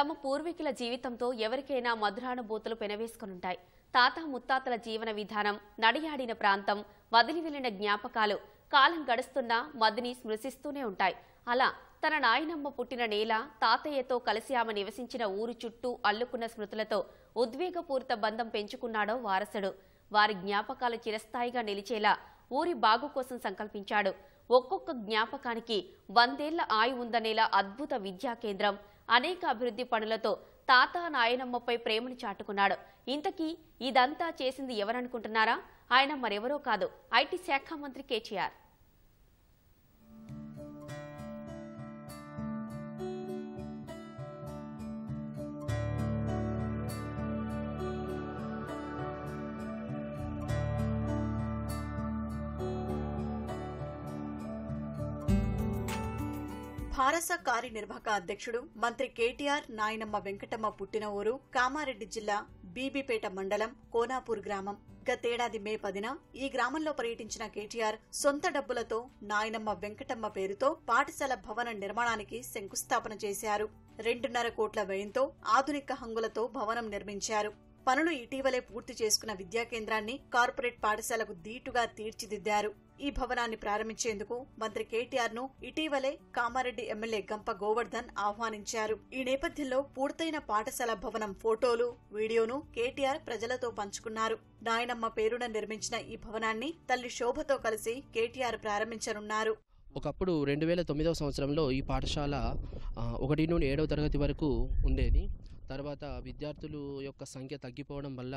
తమ పూర్వీకుల జీవితంతో ఎవరికైనా మధురానుభూతులు పెనవేసుకునుంటాయి తాత ముత్తాతల జీవన విధానం నడియాడిన ప్రాంతం వదిలి వెళ్లిన జ్ఞాపకాలు కాలం గడుస్తున్నా మదిని స్మృశిస్తూనే ఉంటాయి అలా తన నాయనమ్మ పుట్టిన నేల తాతయ్యతో కలిసి ఆమె నివసించిన ఊరు చుట్టూ అల్లుకున్న స్మృతులతో ఉద్వేగపూరిత బంధం పెంచుకున్నాడో వారసుడు వారి జ్ఞాపకాలు చిరస్థాయిగా నిలిచేలా ఊరి బాగు కోసం సంకల్పించాడు ఒక్కొక్క జ్ఞాపకానికి వందేళ్ల ఆయి ఉందనేలా అద్భుత విద్యా కేంద్రం అనేక అభివృద్ధి పనులతో తాత నాయనమ్మపై ప్రేమను చాటుకున్నాడు ఇంతకీ ఇదంతా చేసింది ఎవరనుకుంటున్నారా ఆయన మరెవరో కాదు ఐటీ శాఖ మంత్రి కేటీఆర్ భారస కార్యనిర్వాహక అధ్యక్షుడు మంత్రి కేటీఆర్ నాయనమ్మ వెంకటమ్మ పుట్టిన ఊరు కామారెడ్డి జిల్లా బీబీపేట మండలం కోనాపూర్ గ్రామం గతేడాది మే పదిన ఈ గ్రామంలో పర్యటించిన కేటీఆర్ సొంత డబ్బులతో నాయనమ్మ వెంకటమ్మ పేరుతో పాఠశాల భవన నిర్మాణానికి శంకుస్థాపన చేశారు రెండున్నర కోట్ల వ్యయంతో ఆధునిక హంగులతో భవనం నిర్మించారు పనులు ఇటీవలే పూర్తి చేసుకున్న విద్యా కేంద్రాన్ని కార్పొరేట్ పాఠశాలకు దీటుగా తీర్చిదిద్దారు ఈ భవనాన్ని ప్రారంభించేందుకు మంత్రి కేటీఆర్ ను ఇటీవలే కామారెడ్డి ఎమ్మెల్యే గంప గోవర్ధన్ ఆహ్వానించారు ఈ నేపథ్యంలో పూర్తయిన పాఠశాల భవనం ఫోటోలు వీడియోను కేటీఆర్ ప్రజలతో పంచుకున్నారు నాయనమ్మ పేరున నిర్మించిన ఈ భవనాన్ని తల్లి శోభతో కలిసి కేటీఆర్ ప్రారంభించనున్నారు ఒకప్పుడు రెండు వేల తొమ్మిదవ సంవత్సరంలో ఈ పాఠశాల ఒకటి నుండి ఏడవ తరగతి వరకు ఉండేది తర్వాత విద్యార్థుల యొక్క సంఖ్య తగ్గిపోవడం వల్ల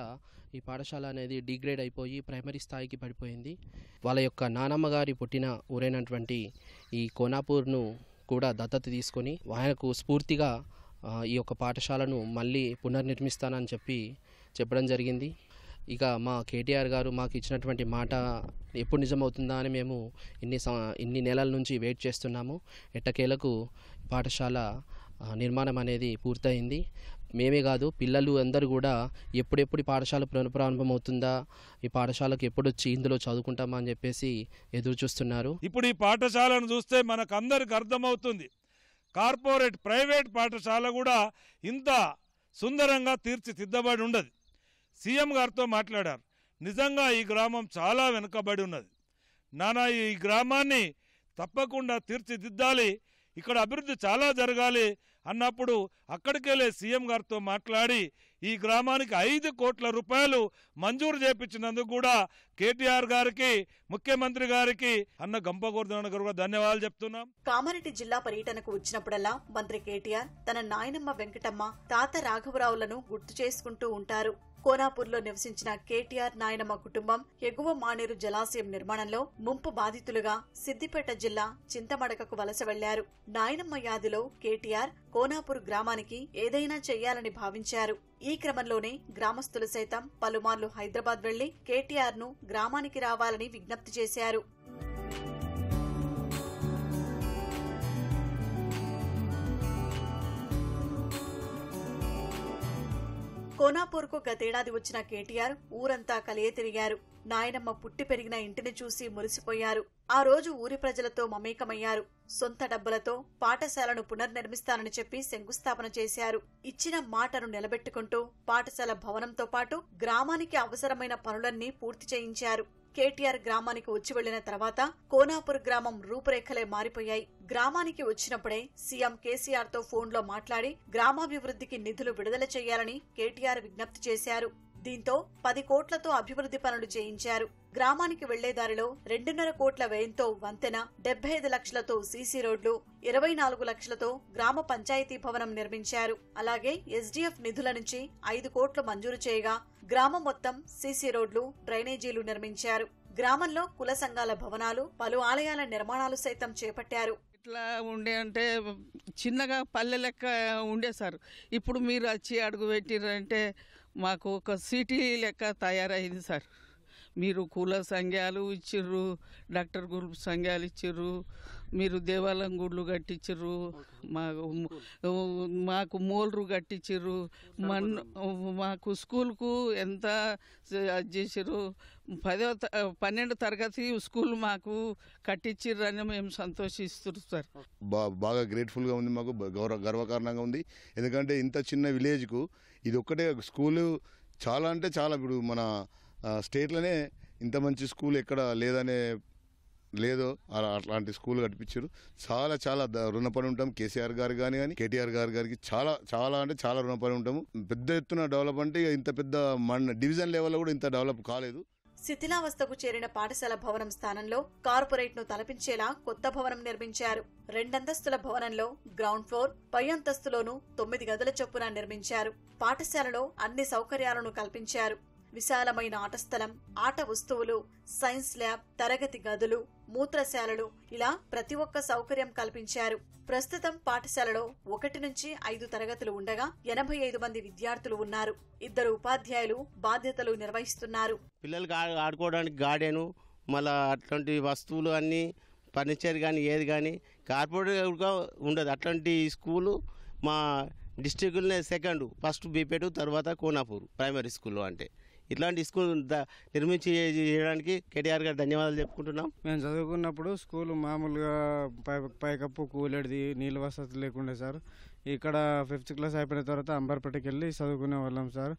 ఈ పాఠశాల అనేది డిగ్రేడ్ అయిపోయి ప్రైమరీ స్థాయికి పడిపోయింది వాళ్ళ యొక్క నానమ్మ గారి పుట్టిన ఊరైనటువంటి ఈ కోనాపూర్ను కూడా దత్తత తీసుకొని ఆయనకు స్ఫూర్తిగా ఈ యొక్క పాఠశాలను మళ్ళీ పునర్నిర్మిస్తానని చెప్పి చెప్పడం జరిగింది ఇక మా కేటీఆర్ గారు మాకు ఇచ్చినటువంటి మాట ఎప్పుడు నిజమవుతుందా అని మేము ఇన్ని ఇన్ని నెలల నుంచి వెయిట్ చేస్తున్నాము ఎట్టకేలకు పాఠశాల నిర్మాణం అనేది పూర్తయింది మేమే కాదు పిల్లలు అందరూ కూడా ఎప్పుడెప్పుడు పాఠశాల ప్రారంభం అవుతుందా ఈ పాఠశాలకు ఎప్పుడు వచ్చి ఇందులో చదువుకుంటామా అని చెప్పేసి ఎదురు చూస్తున్నారు ఇప్పుడు ఈ పాఠశాలను చూస్తే మనకు అందరికి అర్థమవుతుంది కార్పొరేట్ ప్రైవేట్ పాఠశాల కూడా ఇంత సుందరంగా తీర్చిదిద్దబడి ఉండదు సీఎం గారితో మాట్లాడారు నిజంగా ఈ గ్రామం చాలా వెనుకబడి ఉన్నది నానా ఈ గ్రామాన్ని తప్పకుండా తీర్చిదిద్దాలి ఇక్కడ అభివృద్ధి చాలా జరగాలి అన్నప్పుడు అక్కడికెళ్ళే సీఎం గారితో మాట్లాడి ఈ గ్రామానికి ఐదు కోట్ల రూపాయలు మంజూరు చేపించినందుకు కూడా కేటీఆర్ గారికి ముఖ్యమంత్రి గారికి అన్న గంపగోర్ధన గారు ధన్యవాదాలు చెప్తున్నాం కామారెడ్డి జిల్లా పర్యటనకు వచ్చినప్పుడల్లా మంత్రి కేటీఆర్ తన నాయనమ్మ వెంకటమ్మ తాత రాఘవరావులను గుర్తు చేసుకుంటూ ఉంటారు కోనాపూర్లో నివసించిన కేటీఆర్ నాయనమ్మ కుటుంబం ఎగువ మానేరు జలాశయం నిర్మాణంలో ముంపు బాధితులుగా సిద్దిపేట జిల్లా చింతమడకకు వలస వెళ్లారు నాయనమ్మ యాదిలో కేటీఆర్ కోనాపూర్ గ్రామానికి ఏదైనా చెయ్యాలని భావించారు ఈ క్రమంలోనే గ్రామస్తులు సైతం పలుమార్లు హైదరాబాద్ వెళ్లి కేటీఆర్ ను గ్రామానికి రావాలని విజ్ఞప్తి చేశారు కోనాపూర్కు గతేడాది వచ్చిన కేటీఆర్ ఊరంతా కలియే తిరిగారు నాయనమ్మ పుట్టి పెరిగిన ఇంటిని చూసి మురిసిపోయారు ఆ రోజు ఊరి ప్రజలతో మమేకమయ్యారు సొంత డబ్బులతో పాఠశాలను పునర్నిర్మిస్తానని చెప్పి శంకుస్థాపన చేశారు ఇచ్చిన మాటను నిలబెట్టుకుంటూ పాఠశాల భవనంతో పాటు గ్రామానికి అవసరమైన పనులన్నీ పూర్తి చేయించారు కేటీఆర్ గ్రామానికి వచ్చి వెళ్లిన తర్వాత కోనాపూర్ గ్రామం రూపురేఖలే మారిపోయాయి గ్రామానికి వచ్చినప్పుడే సీఎం కేసీఆర్ తో ఫోన్లో మాట్లాడి గ్రామాభివృద్ధికి నిధులు విడుదల చేయాలని కేటీఆర్ విజ్ఞప్తి చేశారు దీంతో పది కోట్లతో అభివృద్ధి పనులు చేయించారు గ్రామానికి వెళ్లే దారిలో రెండున్నర కోట్ల వ్యయంతో వంతెన డెబ్బై ఐదు లక్షలతో సీసీ రోడ్లు ఇరవై నాలుగు లక్షలతో గ్రామ పంచాయతీ భవనం నిర్మించారు అలాగే ఎస్డీఎఫ్ నిధుల నుంచి ఐదు కోట్లు మంజూరు చేయగా గ్రామం మొత్తం సీసీ రోడ్లు డ్రైనేజీలు నిర్మించారు గ్రామంలో కుల సంఘాల భవనాలు పలు ఆలయాల నిర్మాణాలు సైతం చేపట్టారు ఇట్లా ఉండే అంటే చిన్నగా పల్లె లెక్క ఉండే సార్ ఇప్పుడు మీరు వచ్చి అడుగు పెట్టిరంటే మాకు ఒక సిటీ లెక్క తయారైంది సార్ మీరు కుల సంఘాలు ఇచ్చిర్రు డాక్టర్ గ్రూప్ సంఘాలు ఇచ్చిర్రు మీరు దేవాలయం గుళ్ళు కట్టించరు మాకు మాకు మోల్రు కట్టించరు మన్ మాకు స్కూల్కు ఎంత చేసిరు పదో పన్నెండు తరగతి స్కూల్ మాకు కట్టించిర్రు అని మేము సంతోషిస్తున్నారు సార్ బాగా గ్రేట్ఫుల్గా ఉంది మాకు గౌరవ గర్వకారణంగా ఉంది ఎందుకంటే ఇంత చిన్న విలేజ్కు ఇది ఒక్కటే స్కూలు చాలా అంటే చాలా ఇప్పుడు మన స్టేట్లోనే ఇంత మంచి స్కూల్ ఎక్కడ లేదనే లేదు అట్లాంటి స్కూల్ కట్టించారు చాలా చాలా రుణపడి ఉంటాం కేసీఆర్ గారు కానీ కానీ కేటీఆర్ గారు గారికి చాలా చాలా అంటే చాలా రుణపడి ఉంటాము పెద్ద ఎత్తున డెవలప్ అంటే ఇంత పెద్ద మన డివిజన్ లెవెల్లో కూడా ఇంత డెవలప్ కాలేదు శిథిలావస్థకు చేరిన పాఠశాల భవనం స్థానంలో కార్పొరేట్ ను తలపించేలా కొత్త భవనం నిర్మించారు రెండంతస్తుల భవనంలో గ్రౌండ్ ఫ్లోర్ పై అంతస్తులోనూ తొమ్మిది గదుల చొప్పున నిర్మించారు పాఠశాలలో అన్ని సౌకర్యాలను కల్పించారు విశాలమైన ఆట స్థలం ఆట వస్తువులు సైన్స్ ల్యాబ్ తరగతి గదులు మూత్రశాలలు ఇలా ప్రతి ఒక్క సౌకర్యం కల్పించారు ప్రస్తుతం పాఠశాలలో ఒకటి నుంచి ఐదు తరగతులు ఉండగా ఎనభై ఐదు మంది విద్యార్థులు ఉన్నారు ఇద్దరు ఉపాధ్యాయులు బాధ్యతలు నిర్వహిస్తున్నారు పిల్లలకు ఆడుకోవడానికి గార్డెను మళ్ళీ అట్లాంటి వస్తువులు అన్నీ ఫర్నిచర్ కానీ ఏది కానీ కార్పొరేట్గా ఉండదు అట్లాంటి స్కూలు మా డిస్టిక్లోనే సెకండ్ ఫస్ట్ బీపేటు తర్వాత కోనాపూర్ ప్రైమరీ స్కూల్లో అంటే ఇట్లాంటి స్కూల్ నిర్మించి చేయడానికి కేటీఆర్ గారు ధన్యవాదాలు చెప్పుకుంటున్నాం మేము చదువుకున్నప్పుడు స్కూల్ మామూలుగా పై పైకప్పు కూలేడిది నీళ్ళ వసతి లేకుండే సార్ ఇక్కడ ఫిఫ్త్ క్లాస్ అయిపోయిన తర్వాత అంబర్పేటకి వెళ్ళి చదువుకునే వాళ్ళం సార్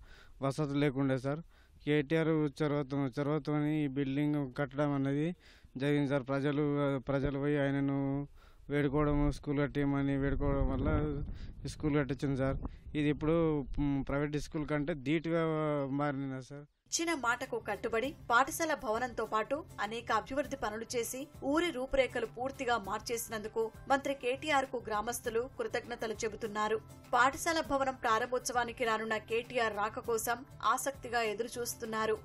వసతి లేకుండే సార్ కేటీఆర్ చొరవతో చొరవతోని ఈ బిల్డింగ్ కట్టడం అనేది జరిగింది సార్ ప్రజలు ప్రజలు పోయి ఆయనను వేడుకోవడం స్కూల్ టీం వేడుకోవడం వల్ల స్కూల్ కట్టించింది సార్ ఇది ఇప్పుడు ప్రైవేట్ స్కూల్ కంటే ధీటుగా మారిన సార్ ఇచ్చిన మాటకు కట్టుబడి పాఠశాల భవనంతో పాటు అనేక అభివృద్ధి పనులు చేసి ఊరి రూపురేఖలు పూర్తిగా మార్చేసినందుకు మంత్రి కేటీఆర్ కు గ్రామస్తులు కృతజ్ఞతలు చెబుతున్నారు పాఠశాల భవనం ప్రారంభోత్సవానికి రానున్న కేటీఆర్ రాక కోసం ఆసక్తిగా ఎదురుచూస్తున్నారు